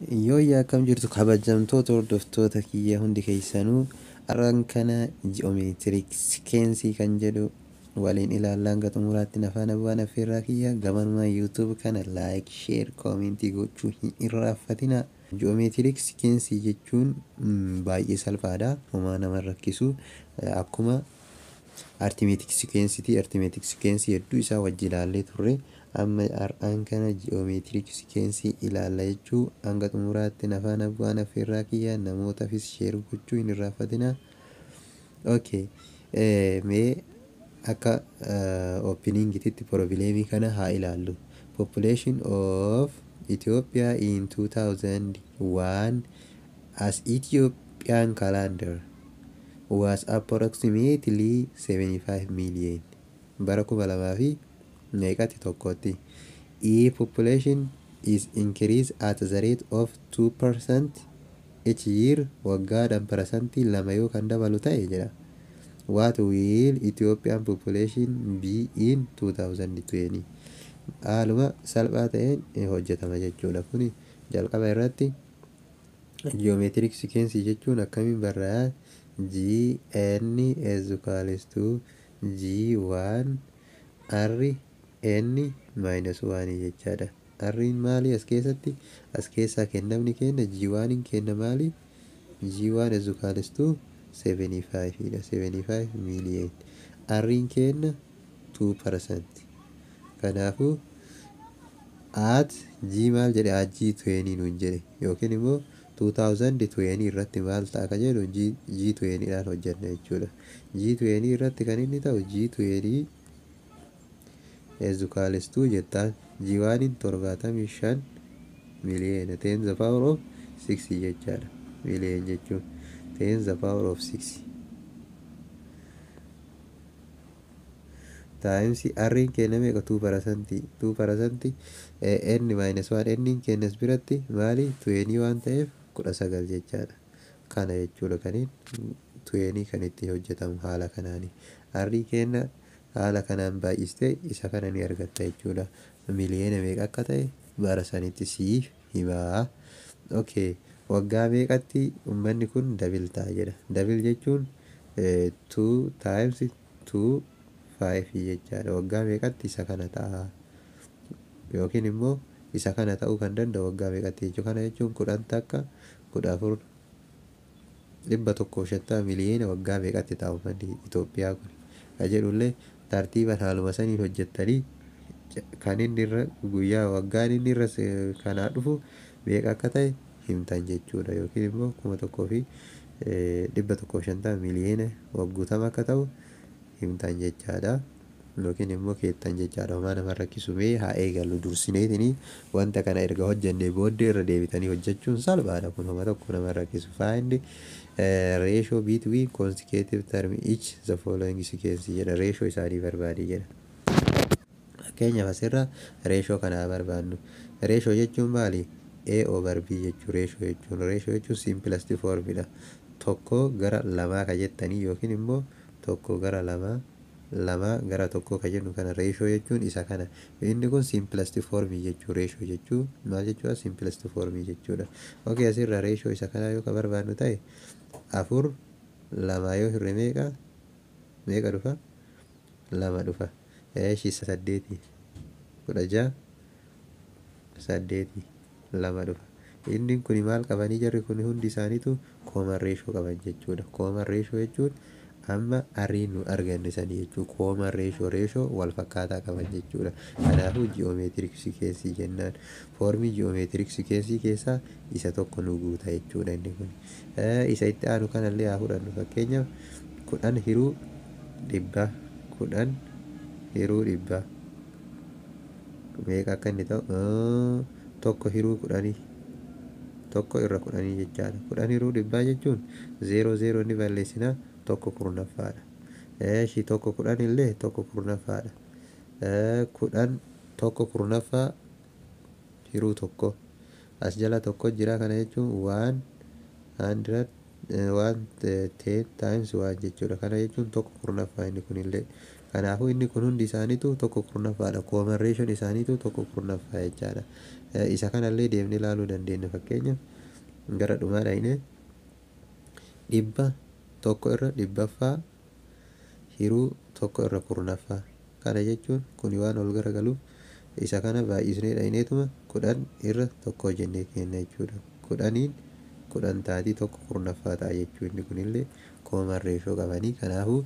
Yoo iyya akkam jirtu kabajamtoota hordoftoota kiyya hundi keessanuu arraan kana ji'oometiksii Keensii kan jedhu waliin ilaallaa gaxumuraatti xumuraatti afaan abbaan affeerraa kiyya gamanuma yuutuubi kana laayik, sheer, koomentii gochuu hin irraanfatinaa. Ji'oometiksii Keensii jechuun baay'ee salphaadha. Homaa nama hin rakkisu. Akkuma artimeetiksii Keensiiti. Artimeetiksii Keensii hedduu isaa wajji ilaallee turre. amma ar'aan kana ji'oomeetirii keensi ilaalla jechuu hanga xumuraatti afaan afgaan afirraa kiyya namootaafis sheer gochuu hin irraafatinaa. Mee akka ooppiningiititti piroobileemii kana haa ilaallu. Population of Ethiopia in 2001 as Ethiopian calendar was approximately 75 million. Bara fi negative gotti. E population is increased at the rate of 2% each year waggaadhaan parasantii lama yookaan dabalu ta'e jedha. What will Ethiopian population be in 2020? Haaluma ah, salphaa ta'een eh, hojjetama jechuudha kuni jalqaba irratti geometric sequence jechuun akkamiin barraa G N S G one R Inni maayinus waanii jechaadha. maali maalii as keessatti? As keessaa kan namni kenna jiwaaniin kenna maalii? Jiwaan as dukaalistuu 75dha. 75 miiliyeeni. Arriin kenna percent' Kanaafuu at G maal jedhe ajii tuweenii nuun jedhe yookiin immoo 2000 tuweenii irratti maal jedhu G tuweeniidhaan hojjenna jechuudha. Ji irratti kan inni ta'u hedduu jettaan Jiwaaniin torbaatamii shan miliyeena. Teenza power of sixii jechaadha. Miliyeena jechuun teenza power of sixii. Taayimsii arriin keenya meeqa tuu parasantii? Tuu parasantii eh, n maayinus waan n kennes biratti maali tuweenii waan ta'eef kudha sagal jechaadha. Kana jechuudha kaniin tuweenii kan itti hojjetamu haala kanaanii. Arrii kenna. haala kanaan baay'istee isa kana ni argatta jechuudha. Miliyoona meeqa akka ta'e bara sanitti siif himaa. Okay. Waggaa meeqatti uummanni kun dabil ta'a jedha. Dabil jechuun eh, two times two five jechaadha. Waggaa meeqatti isa kana ta'a yookiin immoo isa kana ta'uu kan danda'u waggaa meeqatti jechuudha. Kana jechuun kudhan takka kudha afur dhibba tokkoo shantaa miliyoona waggaa meeqatti ta'a uummanni Itoophiyaa kun. Kan jedhullee tartiiba sanii hojjetanii kan inni irra guyyaa waggaan inni irra kanaa dhufu beeka akka ta'e himtan jechuudha yookiin immoo kuma tokkoo fi eh, dhibba tokko shantaa miliyoona waggutama akka ta'u himtan jechaadha. yookiin immoo keettan jechaa dhoomaa nama rakkisumee haa eegallu eh, dursineetini wanta kana erga hojjennee booddee irra deebitanii hojjechuun salphaadha kun homa tokko nama rakkisu faayindi eh, reeshoo biitwii konstikeetiv tarmi ich the following sikeensii jedha reeshoo isaanii barbaadee jedha fakkeenyaaf asirra reeshoo kanaa barbaadnu reeshoo jechuun maali a barbii b jechuu reeshoo jechuun reeshoo jechuun simplest tokko gara lamaa ka jettanii yookiin immoo tokko gara lamaa lama gara tokkoo kan jennu kana reeshoo jechuun isa kana inni kun simpilastifoormii jechuu reeshoo jechuu maal jechuudha simpilastifoormii jechuudha ok asirra reeshoo isa kana yoo ka barbaadnu ta'e afur lama yoo hirre meeqa meeqa dhufa lama dhufa shiisa saddeeti kudha ja'a saddeeti lama dhufa inni kuni maal qabanii jirri kuni hundi isaanitu kooman reeshoo qaban jechuudha kooman reeshoo jechuun hamma arrii nu arganne sanii kooma reeshoo reeshoo wal fakkaataa qaban jechuudha. Kanaafuu ji'oomeetiriksii keessi jennaan foormii ji'oomeetiriksii keessi keessaa isa tokko nu guuta jechuudha inni kun. Isa itti aanu kanallee haa fudhannu fakkeenyaaf kudhan hiruu dhibba kudhan hiruu dhibba meeqa akka inni ta'u tokko hiruu kudhanii tokko irra kudhanii jechaadha kudhan hiruu dhibbaa jechuun zero zero inni balleessinaa. tokko kurnaffaadha shii tokko kudhan illee tokko kurnaffaadha kudhan tokko kurnaffaa jiruu tokko as jala tokko jira kana jechuun waan hundred waan ten times waan jechuudha kana jechuun tokko kurnafaa inni kun illee kanaafuu inni kun hundi isaaniitu tokko kurnaffaadha koomareeshoon isaaniitu tokko kurnaffaa jechaadha isa kanallee deemnee ilaaluu dandeenya fakkeenyaaf gara dhumaadha inni dhibba tokko irra dhibbaffaa hiruu tokko irra kurnaffaa kana jechuun kuni waan ol garagaluuf isa kana baay'isnee dhahineetuma kudhan irra tokko jennee kenna jechuudha kudhaniin kudhan taatii tokko kurnaffaa ta'a jechuu inni kunillee kooman reeshoo qabanii kanaafuu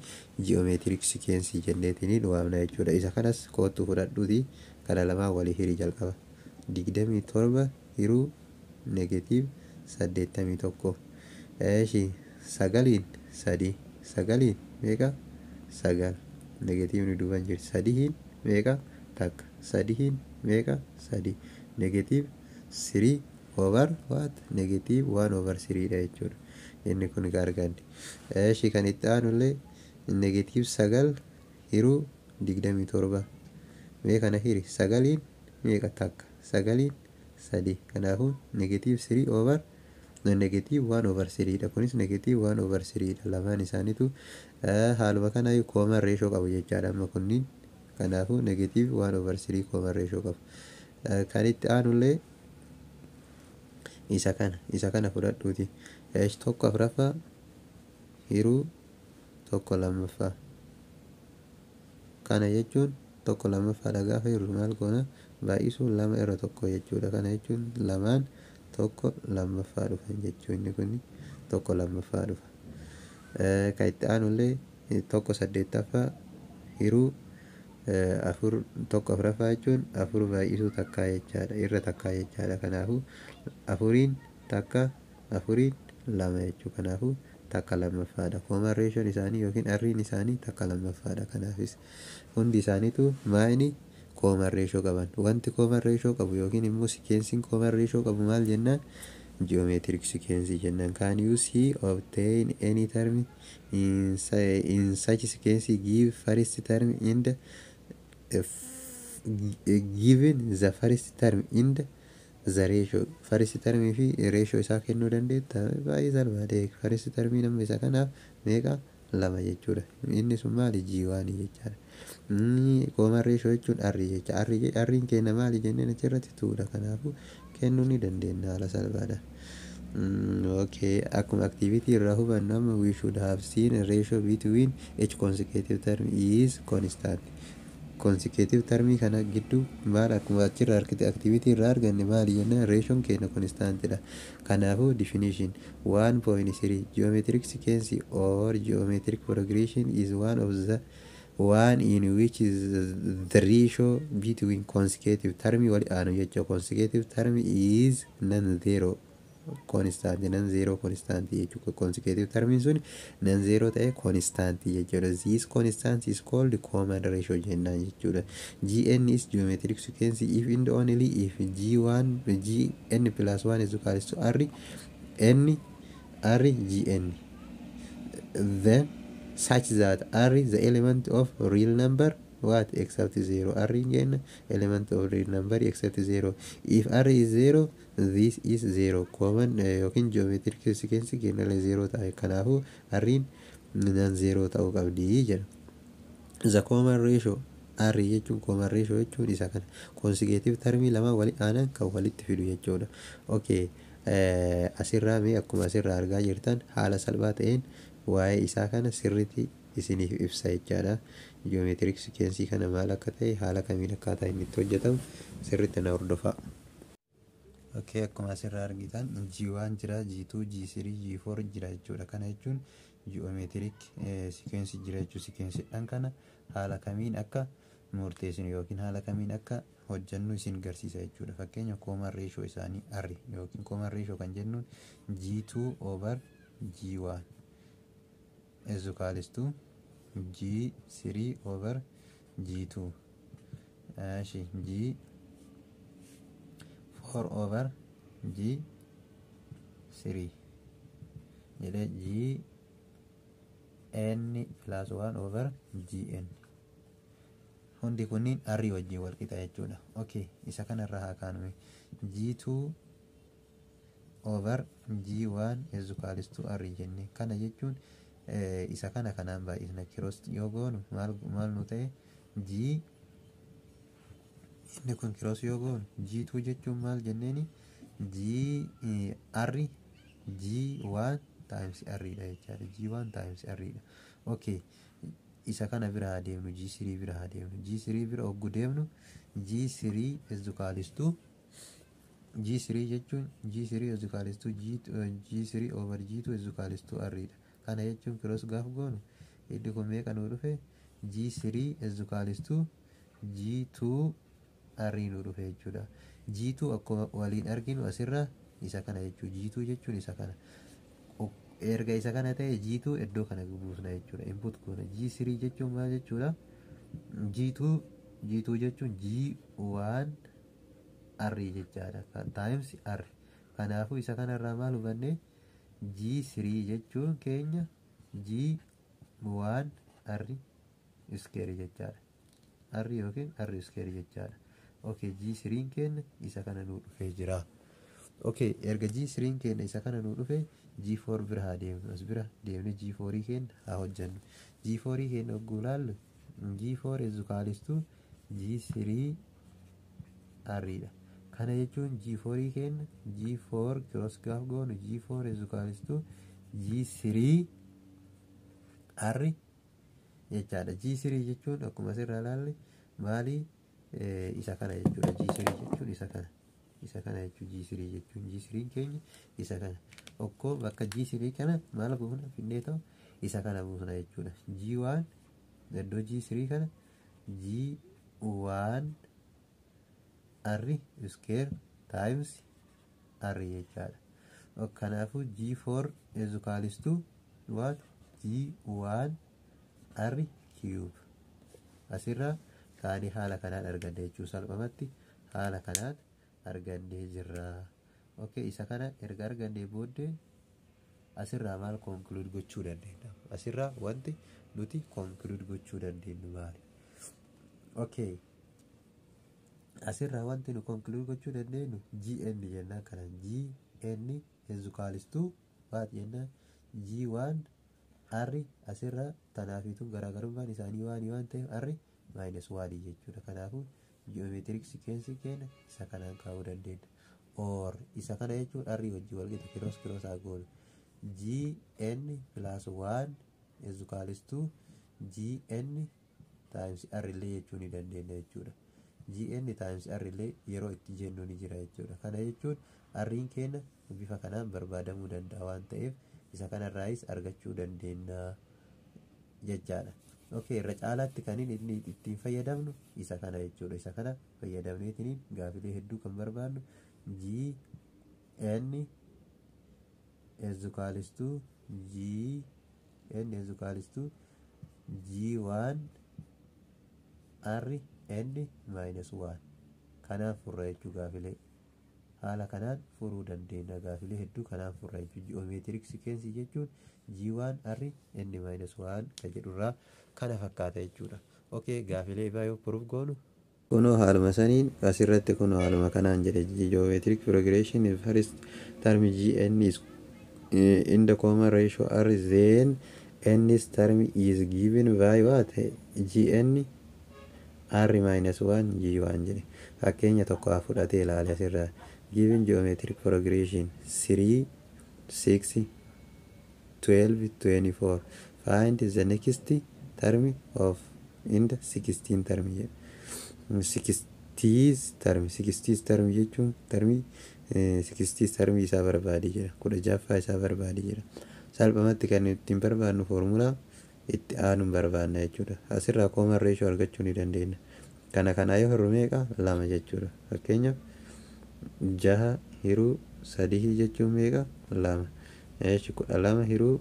ji'oomeetiriksii keensii jenneetiniin waamna jechuudha isa kanas kootu fudhadhuutii kana lamaa walii hirii jalqaba digdamii torba hiruu negetiiv saddeettamii tokko sagaliin sadii sagaliin meeqa sagal negatiivni duuban jirti sadihiin meeqa takka sadihiin meeqa sadii negatiiv sirii over waat negatiiv waan over siriidha jechuudha inni kun gargaardi ishii kan itti aanullee negatiiv sagal hiruu digdami torba meeqa hiri sagaliin meeqa takka sagaliin sadii kanaafu negatiiv sirii over negeetiiv waan over kunis negeetiiv waan over lamaan isaaniitu eh, haaluma kana kooman reeshoo qabu jechaadha amma kunniin kanaafuu negeetiiv waan over sirii kooman reeshoo qabu kan eh, itti aanullee isa kana isa kana fudhadhuuti eh, tokko afuraffaa hiruu tokko lammaffaa kana jechuun tokko lammaffaa dhagaa fayyadu maal goona baay'isuun lama irra tokko jechuudha kana jechuun lamaan. tokko lammaffaa dhufa jechuun kun tokko lammaffaa dhufa. Kan itti aanu illee tokko saddeettaffaa hiruu afur tokko afuraffaa jechuun afur baay'isuu takka jechaadha irra takkaa jechaadha kanaafuu afuriin takka afuriin lama jechuu kanaafuu takka lammaffaadha koomaan reeshoon isaanii yookiin arriin isaanii takka lammaffaadha kanaafis hundi isaaniitu maayini kooman reeshoo qaban wanti kooman reeshoo qabu yookiin immoo sikeensiin kooman reeshoo qabu maal jennaan geometric sequence jennaan can you see obtain any term in, in such sequence give first term in the uh, given the first term in the the ratio first term fi ratio isaa kennuu dandeetta baay'ee salphaadha first termii nama isa kanaaf meeqa lama jechuudha inni sun maali jiiwaanii jechaadha inni qoomarree shoo'ichuun arri jecha arriin keenya maali jenneen achirratti tuudha kanaafuu kennuu ni dandeenya haala salphaadhaan. Mm, okay, akkuma activity irraa hubannu amma we should have seen a ratio between each consecutive term is constant. consecutive termii kana gidduu maal akkuma achirra activity irraa arganne maali jennaan ratioon keenya konstaantidha kanaafuu definition 1.3 geometric sequence or geometric progression is one of the One in which is the ratio between consecutive term and uh, your consecutive term is non-zero constant non-zero constant jechuudha consecutive term is non-zero ta'e constant jechuudha this constant is called common ratio jennaan jechuudha gn is geometric sequence if and only if g1 gn plus 1 is equal to r n r gn then such that r the element of real number what except 0 r again element of real number except zero if r is zero this is zero common yookiin uh, geometric sequence generally 0 ta'e kanaafuu r nan 0 ta'uu qabdi jedha the common ratio r jechuun common ratio jechuun isa kana consecutive termii lama wali aanan kan walitti fidu jechuudha okay uh, asirraa mee akkuma asirraa argaa jirtan haala salphaa ta'een waa'ee isaa kana sirriitti isiniif ibsaa jechaadha ji'oomeetiriksii keensii kana maal akka ta'e haala kamiin akkaataa inni itti hojjetamu sirriitti na hordofaa. Ok akkuma asirraa argitan jiiwaan jira jiituu jiisirii jiifoor jira jechuudha kana jechuun ji'oomeetirik eh, sikeensi jira jechuun sikeensidhaan kana haala kamiin akka murteessinu yookiin haala kamiin akka hojjannu isin garsiisa jechuudha fakkeenya kooman reeshoo isaanii arri yookiin kooman reeshoo kan jennuun over oobar jiiwaan ezukaalistu g over g2 g foor over g three eh, jedhee g n plas one over gn hundi kunniin arrii wajjiin wal qixa jechuudha okay isa kanarraa haa kaanume g two over g one eessu arrii jenne kana jechuun Eh, isa kana kanaan baay'isna kiroos yoo goonu maal nu ta'e jii inni kun kiroos yoo goonu jiituu jechuun maal jenneeni g r eh, g one times arriidha eh, jechaadha jii waan taa'imsi arriidha isa kana biraa haa deemnu g sirii biraa haa deemnu g sirii bira oggu deemnu g sirii ezdukaalistuu g sirii jechuun g sirii ezdukaalistuu g sirii oobar jiitu ezdukaalistuu arriidha kana jechuun kiroos gaaf goonu iddoo kun kan nu dhufe G3 ezzukaalistuu G2 arrii nuu dhufe jechuudha. G2 akkuma waliin arginu asirra isa kana jechuudha. jechuun isa kana. Erga isa kana ta'e G2 iddoo kana buusna jechuudha. G3 jechuun maal jechuudha? G2 jechuun G1 arrii jechaadha. Kanaafuu isa kanarraa maal hubanne? jiisirii jechuun keenya jii waan arri iskeeri jechaadha. Arri yookiin arri iskeeri jechaadha. Ok jiisiriin keenya isa kana nu dhufee jira. Ok erga jiisiriin keenya isa kana nu dhufee jiifoor bira haa deemnu as bira deemne jiifoorii keenya haa hojjannu. Jiifoorii keenya hogguu laallu jiifoor ezukaalistuu jiisirii dha. Kana jechuun G4 kenna G4 kiroos gaaf goonu G4 ezukaalistuu G3 R jechaadha. G3 jechuun akkuma asirraa ilaalle maalii isa kana jechuudha. G3 jechuun isa kana. Isa G3 jechuun G3 keenya isa kana. Okkoo bakka G3 kana maal buufna finnee ta'u isa kana buufna jechuudha. G1 iddoo G3 kana G1 arri square times arri jechaadha kanaafuu g foor ezukaalistuu waatu g1 arri cube asirraa taanii haala kanaan arganne jechuu salphamatti haala kanaan argannee jirra ok isa kana erga argandee booddee asirraa maal konkuluud gochuu dandeenya asirraa wanti nuti konkuluud gochuu dandeenyu maali asirraa wanti nu konkiluu gochuu dandeenyu gn jennaan kanan gn heezu kaalistuu baat jennaan g waan arri asirra tanaafituu garaagarummaan isaanii waan waan ta'eef arri maayinus waadii jechuudha kanaafuu ji'oomeetiriksii keensi keenya isa kanaan kaa'uu dandeenya or isa kana jechuun arri hojii walqixa kiroos kiroos haa goonu gn pilaas waan heezu kaalistuu gn taayimsi arrillee jechuu ni dandeenya jechuudha. GN times R illee yeroo itti jennu jira jechuudha. Kana jechuun arriin keenna bifa kanaan barbaadamuu danda'a waan ta'eef isa kanarraayis argachuu dandeenya jechaadha. Okay, irra caalaatti kan inni ittiin fayyadamnu isa kana jechuudha. Isa kana fayyadamneetiin gaafilee hedduu kan barbaadnu GN ezukaalistuu GN G1 R n maayinus waan kanaaf furra jechuu gaafilee haala kanaan furuu dandeenya gaafilee hedduu kanaan furra jechuu ji'oomeetiriksii keessi jechuun g waan r n maayinus waan ka jedhurraa kana fakkaata jechuudha okee gaafilee ifaa yoo furuuf goonu. kunoo haaluma saniin asirratti kunoo haaluma kanaan jedhe geometric progression first term gn is eh, in the common ratio r then n is term is given by what gn r maayinasi g waan jedhe fakkeenya tokko haa fudhatee ilaali asirraa. Given geometric progression 3, 6, 12, 24. Find the next term of in the 16 term jedhe. 60 term 60 term jechuun termii eh, 60s isaa barbaade jira. kudha jaffaa isaa barbaade jira. Salphumatti kan ittiin barbaadnu formula itti aanuun barbaadna jechuudha asirraa kooma reeshoo argachuu ni dandeenya kana kanaa yoo hirru meeqa lama jechuudha fakkeenyaaf jaha hiruu sadii jechuun meeqa lama kudha lama hiruu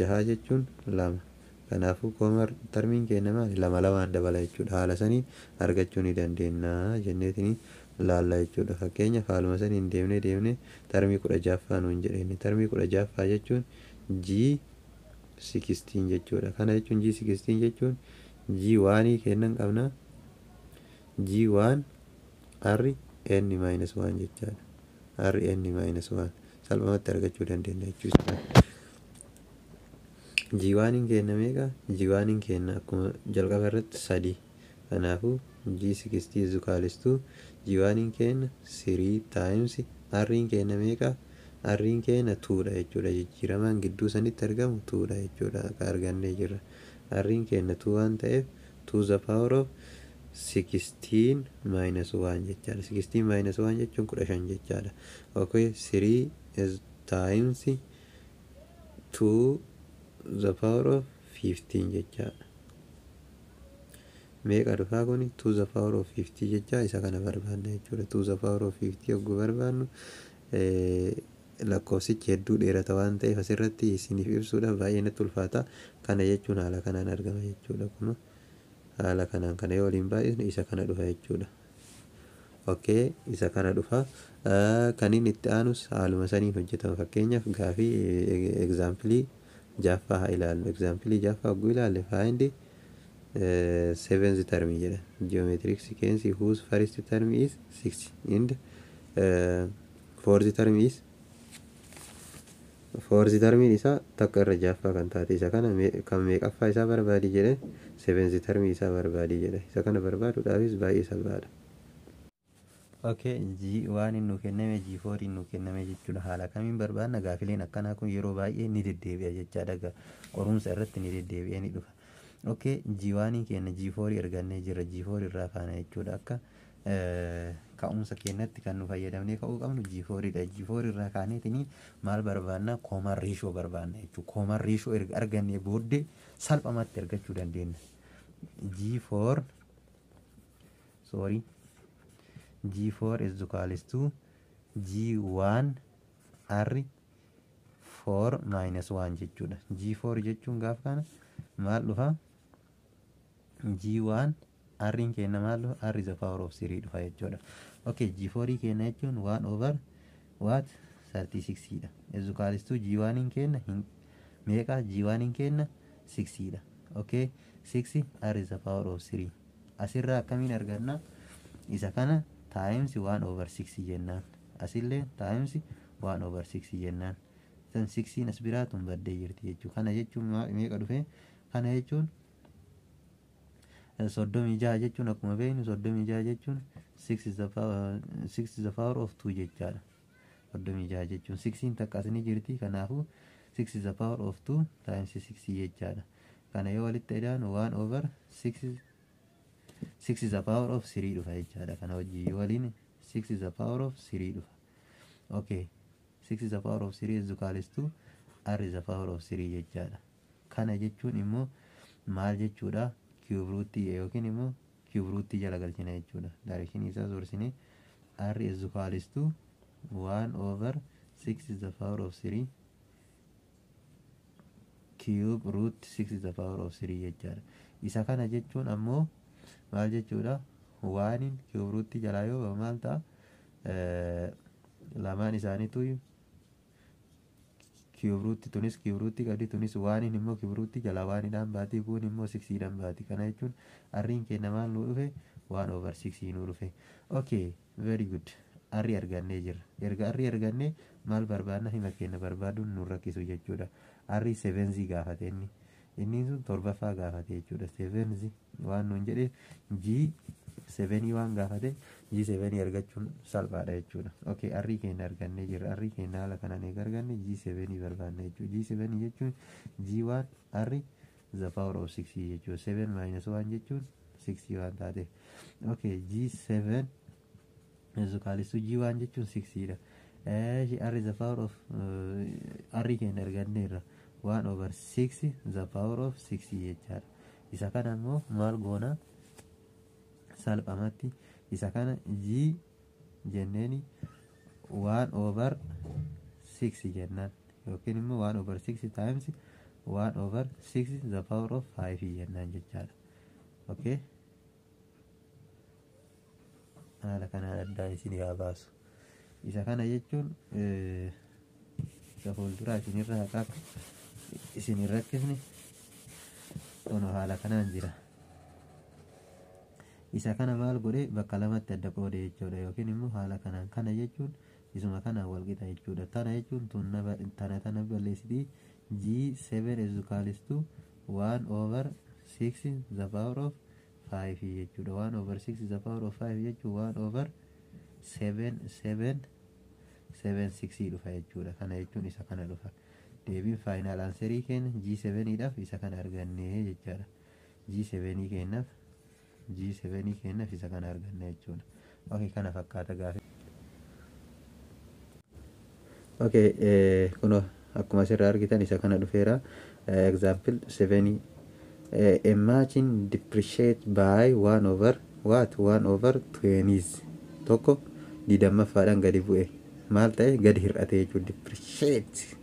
jahaa jechuun lama kanaafuu kooma tarmiin kenna maali lama lamaan dabala jechuudha haala sanii argachuu ni dandeenya jenneetini laalla jechuudha fakkeenya haaluma sanii hin deemnee deemne tarmii kudha jaaffaa nuun jedheenye tarmii kudha jaaffaa jechuun jii sikistiin jechuudha. Kana jechuun jii sikistiin jechuun jii waanii kennan qabna. g waan r n maayinas waan jechaadha. r n maayinas waan salphumatti argachuu dandeenya jechuudha. Jii waan hin kenna meeqa? Jii waan hin akkuma jalqaba irratti sadi. Kanaafuu jii sikistii zukaalistuu jii waan hin sirii taayimsi arri hin kenna meeqa? Harreen keenya tuudha jechuudha. Jijjiiramaan gidduu sanitti argamu tuudha jechuudha. Akka argannee jirra. Harreen keenya tuu waan ta'eef tuu the power of sikstiin maayinus waan jechaadha. Sikstiin maayinus waan jechuun kudha shan jechaadha. Okay, three is times two the power of fifteen jechaadha. meeqa dhufaa kuni two the power of fifty jecha isa kana barbaadna jechuudha two the power of fifty yogguu barbaannu lakkoofsichi hedduu dheerata waan ta'eef asirratti isiniif ibsuudhaaf baay'ee natti ulfaata kana jechuun haala kanaan argama jechuudha kun haala kanaan kana yoo waliin baayeen isa kana dhufa jechuudha okkee isa kana dhufa kan itti aanus haaluma saniin hojjetama fakkeenyaaf gaafii egzaampilii e, jaaffaa haa ilaallu egzaampilii jaaffaa oguu ilaalle faayindi e, seventh termii jedha geometric keensi whose first term is six and uh, fourth foorzitarmiin isaa takka irra jaaffaa kan taate isa kana kan meeqaffaa isaa barbaadi jedhe sevenzitarmii isaa barbaadi jedhe isa kana barbaaduudhaafis baay'ee salphaadha. Okay, ji waan hin nu kenname ji foor hin nu kenname jechuudha haala kamiin barbaadna gaafileen akkanaa kun yeroo baay'ee ni deddeebi'a jechaa dhaga qorumsa irratti ni deddeebi'ee ni dhufa. Okay, ji waan hin kenna ji foor erganne jira ji foor irraa faana jechuudha akka. Eh, ka'umsa keenyatti kan nu fayyadamnee ka'uu qabnu g foor irraa kaaneetiin maal barbaanna kooman riishoo barbaanna jechuudha. Kooman riishoo arganne argannee booddee salphumatti argachuu dandeenya. G4 soorri G4 is G1 R 4 minus 1 jechuudha. G4 jechuun gaaf kana maal dhufa? G1 R'n keenya maal dhufa? R power of dhufa jechuudha. Okay, G4 e keenya jechuun 1 over what 36 dha. Ezukaalistuu G1 keenya hin g 6 dha. Okay, 6 R power of Asirraa akkamiin arganna? Isa kana times 1 over 6 jennaan. Asillee times 1 over 6 jennaan. Tan 6 as biraatun baddee jirti jechuudha. Kana jechuun Kana jechuun soddomii jaha jechuun akkuma beeknu soddomii jaha jechuun six is the power of two jechaadha soddomii jaha jechuun sixiin takka jirti kanaafuu six the power of two times six jechaadha kana yoo walitti edaan one over six is the power of three dhufa jechaadha kana hojii waliin six the power of three dhufa okay the power of three the power of three jechaadha kana jechuun immoo maal jechuudha kibruti'e ya, yookiin immoo kibruutii jala galchina jechuudha daayireekshiniin isaas horsinee arri is faalistu one over six is the power of 3 cube root 6 is the power of 3 jechaadha ya, isa kana jechuun ammoo maal jechuudha waaniin cube rootii jalaa yoo maal ta'a eh, lamaan isaaniitu kiyobruutti tunis kiyobruutti qabdi tunis waaniin immoo kiyobruutti jalaa waaniidhaan baatee bu'uun immoo siksiidhaan baati kana jechuun arriin kee namaan nu dhufe waan over siksii nuu dhufe okay very good arri argannee jirra erga argannee maal barbaadna hima keenya barbaadu nu rakkisu jechuudha arri sevenzi gaafate inni inni sun torbaffaa gaafatee jechuudha sevenzi waan nuun jedhe g. sevenii waan gaafate ji sevenii argachuun salphaadha jechuudha okay arrii keenya argannee jirra arrii keenya haala kanaan eega arganne ji sevenii barbaanna jechuudha ji sevenii jechuun ji waan arri the seven minus waan jechuun sixii waan taate okay g seven sukaalistuu g waan jechuun sixiidha arri the power of eh, keenya arganneerra waan over six the power of sixii isa kana immoo maal goonaa salphamatti isa kana g jenneeni waan over six jennaan yookiin immoo waan over six times waan over six the power of 5 jennaan jechaadha okay haala kana addaa isin yaa baasu isa kana jechuun fuulduraa isinirraa akka isin hin rakkifne kun haala kanaan jira isa kana maal godhe bakka lamatti adda qoode jechuudha yookiin immoo haala kanaan kana jechuun isuma kanaan walqixa jechuudha tana jechuun tana tana balleessitii g seven ezukaalistu waan over six the power of five jechuudha waan over six the power of five jechuun waan over seven seven seven sixii dhufa jechuudha kana jechuun isa kana dhufa deebiin faayinaal aanserii keenya g seveniidhaaf isa kana argannee jechaadha g sevenii keenyaaf G7 kennaaf isa kana arganna jechuudha. Okay, kana fakkaata eh, kun akkuma asirraa argitan isa kana dhufeera. Eh, example 7 eh, Imagine depreciate by 1 over what one over 20 tokko tokko didamaffaadhaan gadi bu'e maal ta'e gadi hir'ate jechuudha depreciate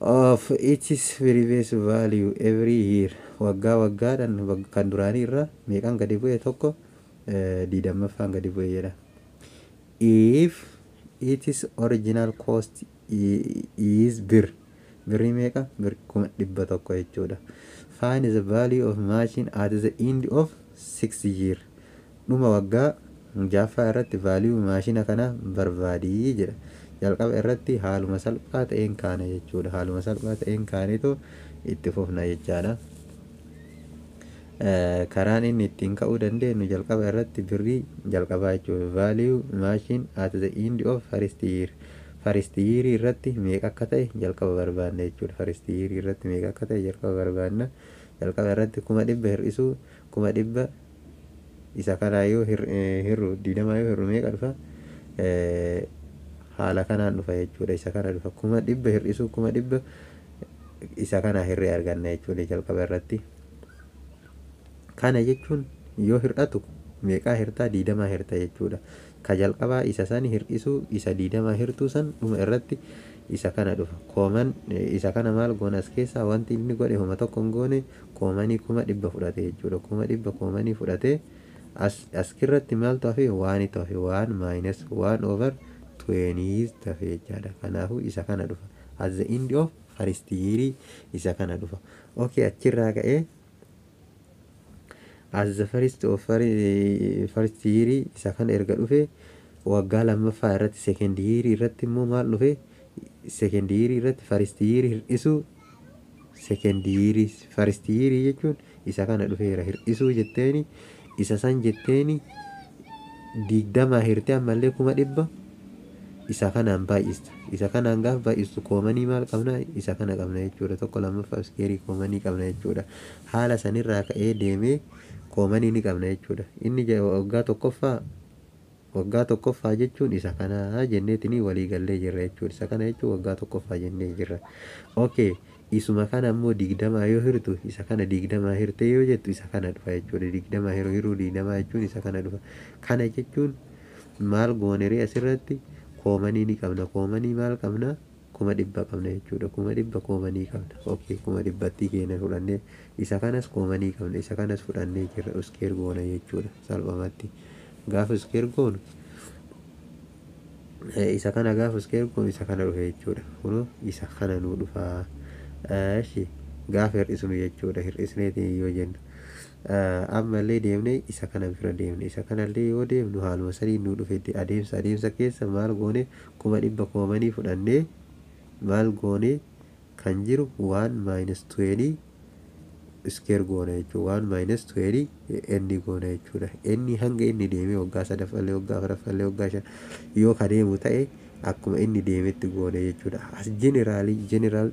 of its previous value every year waggaa waggaadhaan kan duraanii irra meeqaan gadi bu'e tokko eh, diidammaffaan gadi bu'e jedha. If it is original cost is bir birri meeqa bir kuma dhibba tokko jechuudha. is a value of machine at the end of six year. Dhuma waggaa jaaffaa irratti value maashina kana barbaadii jedha. Jalqaba irratti haaluma salphaa ta'een kaane jechuudha. Haaluma salphaa ta'een kaaneetoo itti fufna jechaadha. Eh, karaan inni ittiin ka'uu dandeenyu jalqaba irratti birrii jalqabaa jechuudha. Vaaliyuu maashin at the end of faristiyiir. irratti meeqa akka ta'e jalqaba barbaanna jechuudha. Faristiyiirii irratti meeqa akka ta'e jalqaba barbaanna. Jalqaba irratti kuma dhibba hir'isuu kuma dhibba isa yoo eh, diidamaa yoo meeqa dhufa eh, haala kanaan dhufa jechuudha. Isa kana dhufa kuma dhibba hir'isuu kuma dhibba isa kanaa hir'ee arganna jechuudha jalqaba irratti. kana jechuun yoo hir'atu meeqaa hirtaa diidamaa hirta jechuudha ka jalqabaa isa san hir'isuu isa diidamaa hirtuu san dhuma irratti isa kana dhufa kooman isa kana maal goonas keessaa wanti inni godhe homa tokko hin goone koomanii kuma dhibba fudhate jechuudha kuma dhibba koomanii fudhate askirratti maal tafe waan tafe waan maayinas waan over tweenii tafe jechaadha kanaafuu isa kana dhufa as the end of haristiyirii isa kana dhufa okay achirraa ka'ee as the first first of year year second Azzafarist oo Forestieri isa kan second year waggaa lammaffaa irratti Sekendiyirii irratti immoo maal dhufe Sekendiyirii irratti second year Sekendiyirii Forestieri jechuun isa kana dhufeera hir'isuu jetteeni isa san jetteeni digdamaa hirtee ammallee kuma dhibba isa kanaan baay'ista isa kanaan gaaf baay'istu koomanii maal qabna isa kana qabna jechuudha tokko lammaffaa iskeerii koomanii qabna jechuudha haala sanirraa ka'ee deemee koomanii ni qabna jechuudha inni waggaa tokkoffaa waggaa jechuun isa kana jenneetinii waliigallee jirra jechuudha isa kana jechuun waggaa tokkoffaa jennee jirra isuma kana ammoo digdamaa yoo hirtu isa kana digdamaa hirtee yoo jettu isa kana dhufa jechuudha digdamaa yeroo hiruu digdamaa jechuun isa kana dhufa kana jechuun maal gooneree asirratti koomanii ni qabna koomanii maal qabna kuma dhibba jechuudha kuma dhibba koomanii qabna ok kuma isa kanas koomanii isa kanas jirra uskeer goona salphamatti uskeer eh, isa kana isa kana nuu dhufaa yoo eh, deemne isa kana bira deemne isa yoo deemnu haaluma nuu adeemsa adeemsa keessa maal goone kuma dhibba koomanii fudhannee maal goonee kan jiru waan maayinas 20 iskeer goona jechuudha waan maayinas inni goona jechuudha inni hanga inni deemee waggaa sadaffallee waggaa afuraffallee waggaa shan yoo kadeemu ta'e akkuma inni deemetti goone jechuudha as jeneraalii jeneraal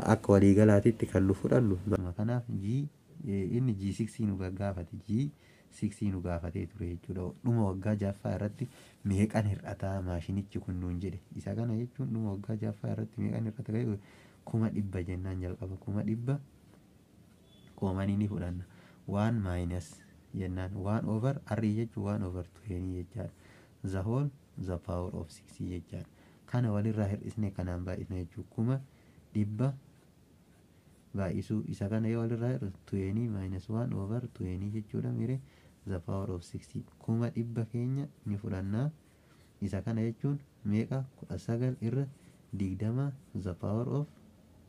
akka waliigalaatitti kan nu fudhannu kanaaf g inni eh, g6 nu siksii nu gaafatee ture jechuudha dhuma waggaa jaaffaa irratti meeqan hir'ataa maashinichi kun nuun jedhe isa kana jechuun dhuma waggaa jaaffaa irratti meeqan hir'ata ga'e kuma dhibba jennaan jalqaba kuma dhibba koomanii ni fudhanna waan maayinas jennaan waan over arrii jechuun waan over tureenii jechaadha zahoon za paawar of siksii jechaadha kana walirraa hir'isne kanaan baay'isna jechuun kuma dhibba baay'isuu isa kana yoo walirraa hir'isu tureenii maayinas waan over tureenii jechuudha miree. the power of 60 kuma dhibba keenya ni fudhannaa isa kana jechuun meeqa sagal irra digdama the power of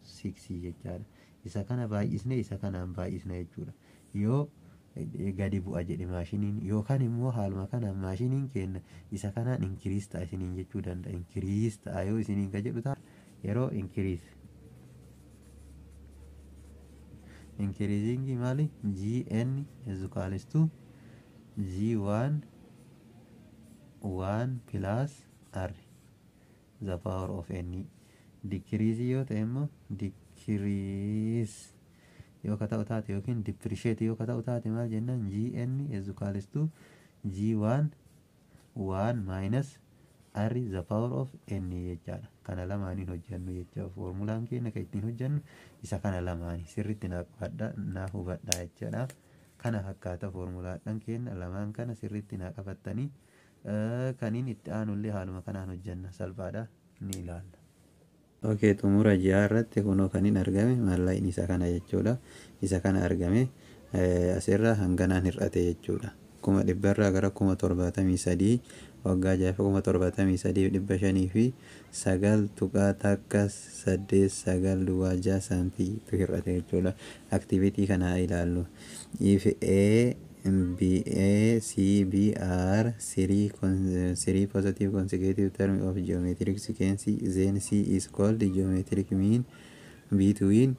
60 jechaadha isa kana baay'isne isa kanaan baay'isna jechuudha yoo eh, gadi bu'a jedhe maashiniin yookaan immoo haaluma kanaan maashiniin kenna isa kanaan inkiriis ta'a isiniin jechuu danda'a inkiriis ta'a yoo isiniin ka ta'a yeroo inkiriis inkiriizingi maali gn ezukaalistu z1 1 plus r the power of any decrease yoo temo decrease yoo kata ta'u taate kin depreciate yoo ka ta'u taate maal is equal to g1 1 minus r the power of n jechaadha kana lamaaniin hojjannu jecha ya, formulaan keenya kan ittiin hojjannu isa kana lamaanii sirritti naa hubadhaa jechaadha ya, kana fakkaata foormulaadhaan kenna lamaan kana sirriitti naa qabattanii kaniin itti aanullee haaluma kanaan hojjanna salphaadha ni ilaalla. Ok xumura ji'aa irratti kunoo kaniin argame mallaa'in isa kana jechuudha isa kana argame asirra hanganaan hir'ate jechuudha kuma dhibbarraa gara kuma torbaatamii sadii waggaa jaafakuma torbaatamii sadii dhibba shanii fi e sagal tuqaa takka saddeet sagal duwwaajaa saantiitu hir'ate jechuudha aktiviitii kana ilaallu ifa MBA CBR three three positive consecutive term of geometric sequence then C is called geometric mean between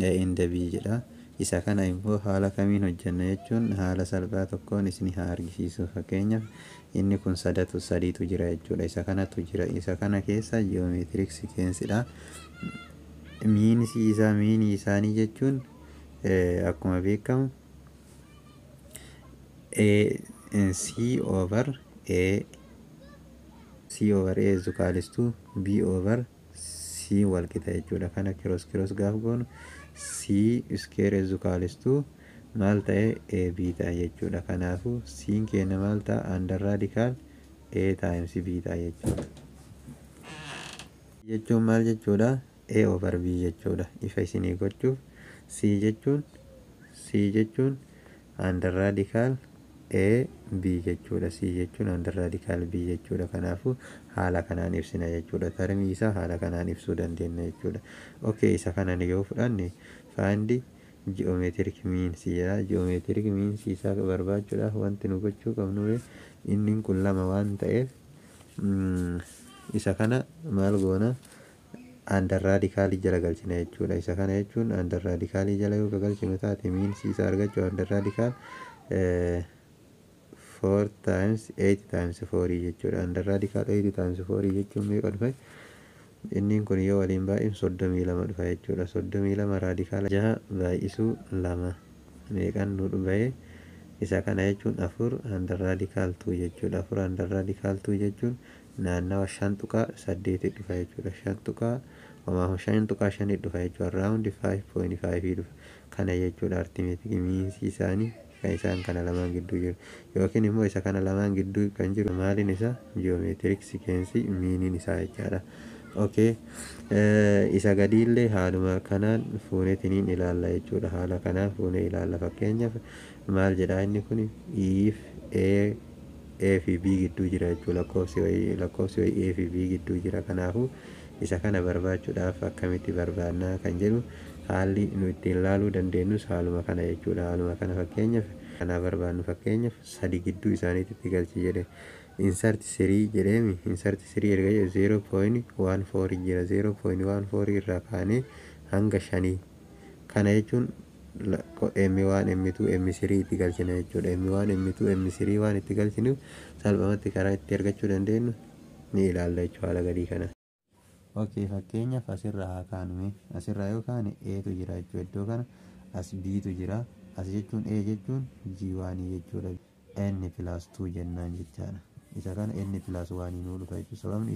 A and B jedha isa kana immoo haala kamiin hojjanna jechuun ya haala salphaa tokkoon isin haa argisiisu fakkeenyaaf inni kun sadatu sadiitu jira jechuudha isa kanatu jira isa kana keessa jiyoometiiriksii seensidha miinsi isaa miinii isaanii jechuun eh, akkuma beekamu c over a c over a zukaalistuu b over c walqixa jechuudha kana kiroos kiroos gaaf goonu c iskeer zukaalistuu maal ta'e AB ta'a jechuudha. kanaafu C'n keenya maal ta'a? raadikaal A times B ta'a jechuudha. jechuun maal jechuudha? A over B jechuudha. Ifa isinii gochuuf C jechuun C jechuun A B jechuudha. C jechuun andarraadikaal B jechuudha. Kanaafuu haala kanaan ibsina jechuudha. Tarmii isaa haala kanaan ibsuu dandeenya jechuudha. Okay isa yoo faandi ji'oomeetirik miinsi jedha ji'oomeetirik miinsi isaa barbaachuudhaaf wanti nu gochuu qabnu inni kun lama waan ta'eef isa kana maal goona andar aandarraadikaalii jala galchina jechuudha isa kana jechuun andar aandarraadikaalii jala yoo galchinu taate miinsi isa argachuu aandarraadikaal four times eight times foorii jechuudha aandarraadikaal eight times foorii jechuun meeqa dhufee Inni kun yoo waliin baay'inu soddomii lama dhufa jechuudha. Soddomii lama raadikaala jaha baay'isuu lama. Meeqaan nu dhuga'ee isa kana jechuun afur handa raadikaaltuu jechuudha. Afur handa raadikaaltuu jechuun naannawa shan tuqaa saddeeti dhufa jechuudha. Shan tuqaa homaa shan tuqaa shanii dhufa jechuudha. Raawundi 5.5 dhufa. Kana jechuudha artimeetikii miinsi isaanii isaan kana lamaan gidduu jiru yookiin immoo isa kana lamaan gidduu kan jiru maaliin isaa jiyoomeetiriksii keensi miiniin isaa jechaadha. ok eh, isa gadiillee haaluma kanaan fuunetiniin ilaalla jechuudha haala kanaan fuune ilaalla fakkeenyaaf maal jedha inni kun if a b gidduu jira jechuu lakkoofsi wayii a fi b gidduu jira kanaafu isa kana barbaachuudhaaf akkamitti barbaadnaa kan jedhu haalli nu laaluu dandeenyus haaluma kana jechuudha haaluma kana fakkeenyaaf kanaa fakkeenyaaf sadi gidduu isaanitti galchi jedhe insert sirii jedheemi insert 3 erga jedhu foorii jira foorii irraa kaanee hanga shanii kana jechuun m1 m2 m itti galchina jechuudha m1 m2 m waan itti galchinuuf salphumatti karaa itti argachuu dandeenyu ni ilaalla jechuu haala galii kana ok fakkeenyaaf asirraa haa kaanume asirraa yoo kaane eetu jira kana as biitu jira as jechuun e jechuun g1 jechuudha n plus jennaan jechaadha isa kana n pilaas waan hin oolu ta'e sababni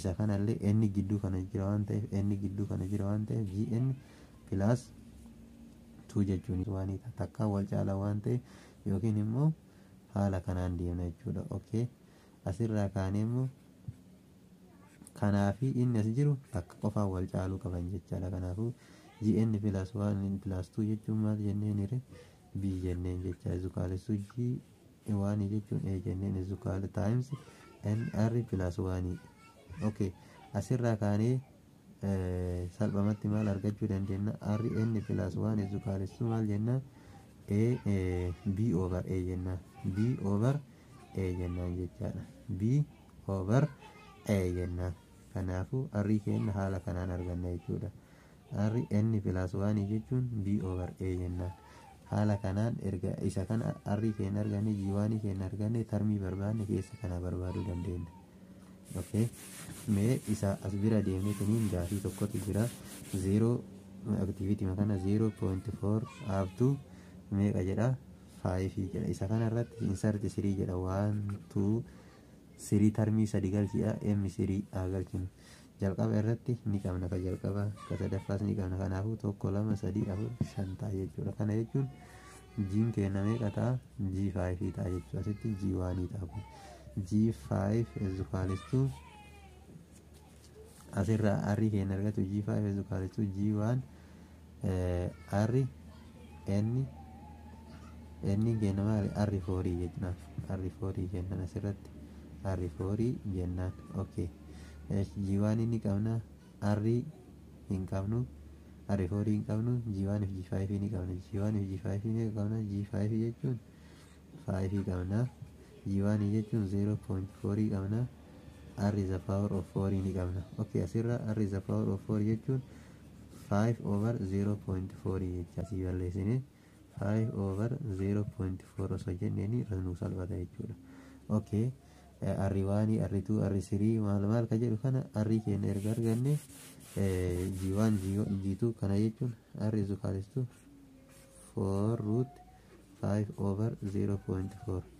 isa kanallee n gidduu kana jira waan ta'eef n gidduu kana jira waan ta'eef gn pilaas tuu jechuun waanita takka wal caalaa waan ta'eef yookiin immoo haala kanaan deemna jechuudha okay asirraa kaanee immoo kanaa fi inni as jiru takka qofaa wal caaluu qaban jechaadha kanaafuu gn pilaas waan pilaas tuu jechuun maal jenneen biyya jenneen jecha zukaalessu jii waanii jechuun jenneen zukaal taayims nr pilaas waanii ok asirraa kaanee eh, salphamatti maal argachuu dandeenya n pilaas waan zukaalessu maal jenna a eh, b over a jenna b over a jenna. jechaadha b over a jenna kanaafuu arrii keenna haala kanaan arganna jechuudha n pilaas waanii jechuun b over a jennaan haala kanaan erga isa kana arrii keenya arganne jiwaanii keenya arganne tarmii barbaanne keessa kana barbaaduu dandeenya okay mee isa as bira deemnee kuniin gaafii tokkotu jira zeeroo aktiviitii makana zeeroo poointi foor haabtuu meeqa jedha faayifii jedha isa kana irratti insarti sirii jedha waan tuu sirii tarmii sadi galchidha emmi sirii haa jalqaba irratti ni qabna kan jalqaba ka sadaffaas ni qabna kanaafuu tokko lama sadii afur shan ta'a jechuudha kana jechuun jiin keenya meeqa ta'a jii faayifii ta'a jechuudha asitti jii waanii ta'a kun jii faayif heezzu asirraa arri keenya argatu jii faayif heezzu jii waan arri enni enni keenya maali arri foorii jechuudha arri foorii jennaan asirratti arri foorii jennaan okay. es jiwani ni kabna arri hin kabnu arri horii hin kabnu jiwaaniif jifaayifi ni kabna jiwaaniif jifaayifi ni kabna jifaayifi jechuun faayifi kabna jiwaani jechuun zeero pointi foorii qabna arri the power of foorii ni qabna ok asirra arri the power of four jechuun five over 0.4 jecha asii balleessine five over four osoo jenneeni irra nuuf salphata jechuudha oke Eh, arri waani arri tuu arri sirii maal maal ka jedhu kana arri keenya eh, jiwan arganne jiwaan jiituu kana jechuun arri sukaalistu 4 root 5 over 0.4